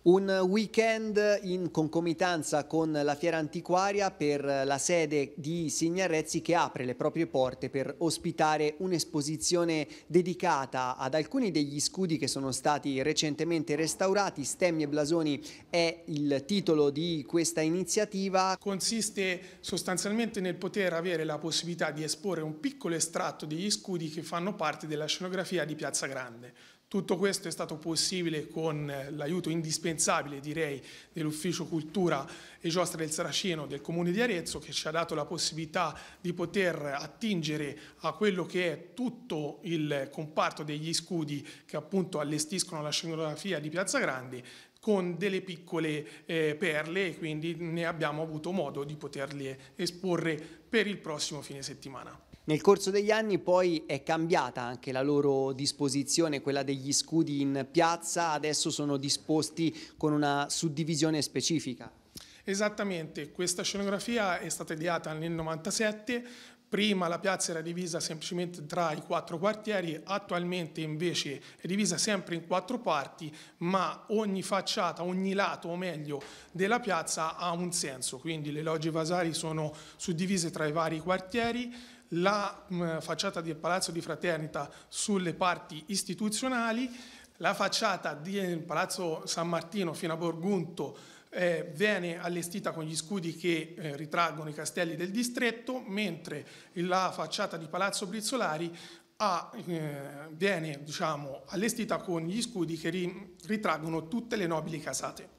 Un weekend in concomitanza con la fiera antiquaria per la sede di Signarezzi che apre le proprie porte per ospitare un'esposizione dedicata ad alcuni degli scudi che sono stati recentemente restaurati. Stemmi e blasoni è il titolo di questa iniziativa. Consiste sostanzialmente nel poter avere la possibilità di esporre un piccolo estratto degli scudi che fanno parte della scenografia di Piazza Grande. Tutto questo è stato possibile con eh, l'aiuto indispensabile, direi, dell'Ufficio Cultura e Giostra del Saraceno del Comune di Arezzo che ci ha dato la possibilità di poter attingere a quello che è tutto il comparto degli scudi che appunto allestiscono la scenografia di Piazza Grande con delle piccole eh, perle e quindi ne abbiamo avuto modo di poterle esporre per il prossimo fine settimana. Nel corso degli anni poi è cambiata anche la loro disposizione, quella degli scudi in piazza, adesso sono disposti con una suddivisione specifica. Esattamente, questa scenografia è stata ideata nel 97, Prima la piazza era divisa semplicemente tra i quattro quartieri, attualmente invece è divisa sempre in quattro parti, ma ogni facciata, ogni lato o meglio della piazza ha un senso, quindi le logge vasari sono suddivise tra i vari quartieri, la mh, mm, facciata del Palazzo di Fraternita sulle parti istituzionali, la facciata del eh, Palazzo San Martino fino a Borgunto eh, viene allestita con gli scudi che eh, ritraggono i castelli del distretto, mentre la facciata di Palazzo Brizzolari ha, eh, viene diciamo, allestita con gli scudi che ri, ritraggono tutte le nobili casate.